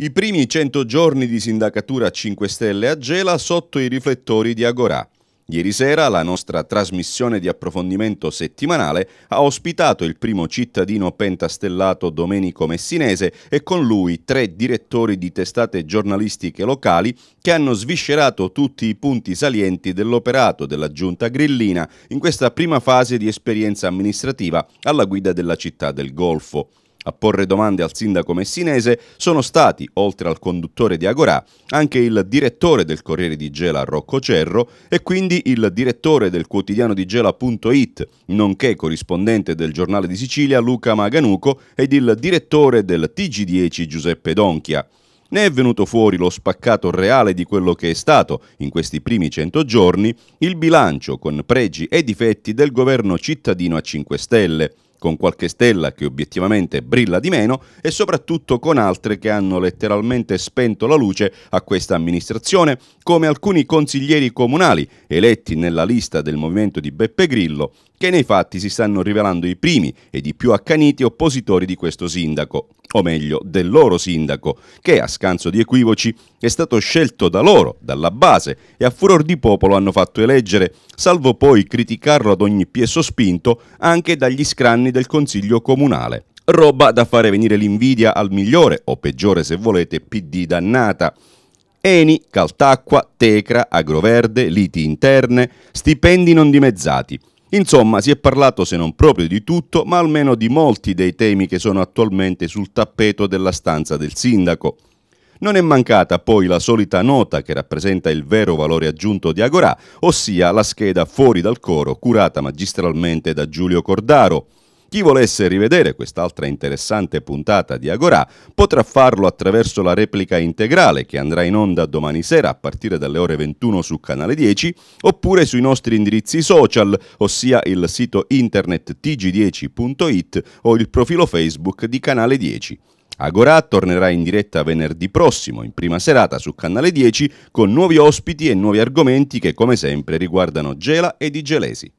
I primi 100 giorni di sindacatura 5 Stelle a Gela sotto i riflettori di Agorà. Ieri sera la nostra trasmissione di approfondimento settimanale ha ospitato il primo cittadino pentastellato Domenico Messinese e con lui tre direttori di testate giornalistiche locali che hanno sviscerato tutti i punti salienti dell'operato della giunta grillina in questa prima fase di esperienza amministrativa alla guida della città del Golfo a porre domande al sindaco messinese sono stati, oltre al conduttore di Agorà, anche il direttore del Corriere di Gela Rocco Cerro e quindi il direttore del quotidiano di Gela.it, nonché corrispondente del giornale di Sicilia Luca Maganuco ed il direttore del TG10 Giuseppe Donchia. Ne è venuto fuori lo spaccato reale di quello che è stato, in questi primi cento giorni, il bilancio con pregi e difetti del governo cittadino a 5 Stelle con qualche stella che obiettivamente brilla di meno e soprattutto con altre che hanno letteralmente spento la luce a questa amministrazione, come alcuni consiglieri comunali eletti nella lista del movimento di Beppe Grillo, che nei fatti si stanno rivelando i primi ed i più accaniti oppositori di questo sindaco, o meglio del loro sindaco, che a scanso di equivoci è stato scelto da loro, dalla base, e a furor di popolo hanno fatto eleggere, salvo poi criticarlo ad ogni piesso spinto anche dagli scranni mani del Consiglio Comunale. Roba da fare venire l'invidia al migliore, o peggiore se volete, PD dannata. Eni, Caltacqua, Tecra, Agroverde, liti interne, stipendi non dimezzati. Insomma, si è parlato se non proprio di tutto, ma almeno di molti dei temi che sono attualmente sul tappeto della stanza del sindaco. Non è mancata poi la solita nota che rappresenta il vero valore aggiunto di Agorà, ossia la scheda fuori dal coro curata magistralmente da Giulio Cordaro. Chi volesse rivedere quest'altra interessante puntata di Agorà potrà farlo attraverso la replica integrale che andrà in onda domani sera a partire dalle ore 21 su Canale 10 oppure sui nostri indirizzi social, ossia il sito internet tg10.it o il profilo Facebook di Canale 10. Agora tornerà in diretta venerdì prossimo, in prima serata su Canale 10, con nuovi ospiti e nuovi argomenti che come sempre riguardano Gela e Di Gelesi.